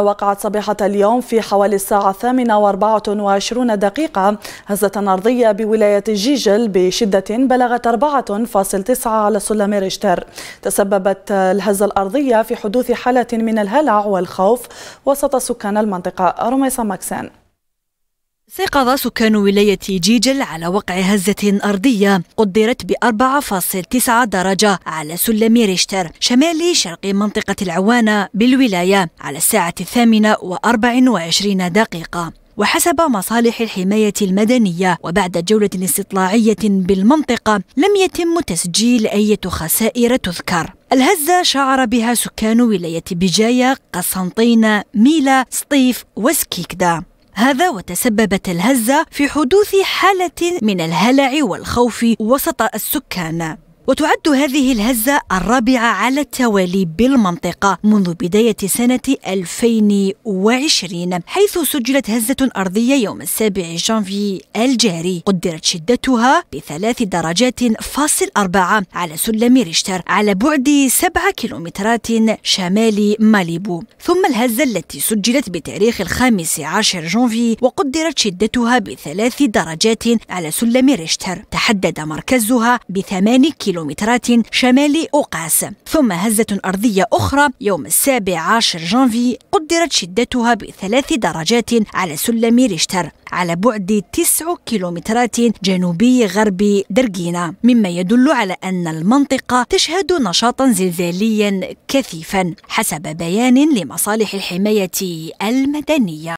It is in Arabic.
وقعت صبيحة اليوم في حوالي الساعة الثامنة واربعة وعشرون دقيقة هزة أرضية بولاية جيجل بشدة بلغت أربعة فاصل تسعة على سلم ريشتر تسببت الهزة الأرضية في حدوث حالة من الهلع والخوف وسط سكان المنطقة رميسا مكسان استيقظ سكان ولاية جيجل على وقع هزة أرضية قدرت ب 4.9 درجة على سلم ريشتر شمالي شرق منطقة العوانة بالولاية على الساعة الثامنة الثامنة و24 دقيقة وحسب مصالح الحماية المدنية وبعد جولة استطلاعية بالمنطقة لم يتم تسجيل أي خسائر تذكر الهزة شعر بها سكان ولاية بجاية قسنطينة ميلا سطيف وسكيكدا هذا وتسببت الهزة في حدوث حالة من الهلع والخوف وسط السكان وتعد هذه الهزة الرابعة على التوالي بالمنطقة منذ بداية سنة 2020 حيث سجلت هزة أرضية يوم السابع جانفي الجاري قدرت شدتها بثلاث درجات فاصل أربعة على سلم ريشتر على بعد سبعة كيلومترات شمال ماليبو ثم الهزة التي سجلت بتاريخ الخامس عشر جانفي وقدرت شدتها بثلاث درجات على سلم ريشتر تحدد مركزها بثمان كيلومترات كيلومترات شمال أوقاس ثم هزة أرضية أخرى يوم السابع عشر جانفي قدرت شدتها بثلاث درجات على سلم ريشتر على بعد تسع كيلومترات جنوبي غرب درجينا مما يدل على أن المنطقة تشهد نشاطا زلزاليا كثيفا حسب بيان لمصالح الحماية المدنية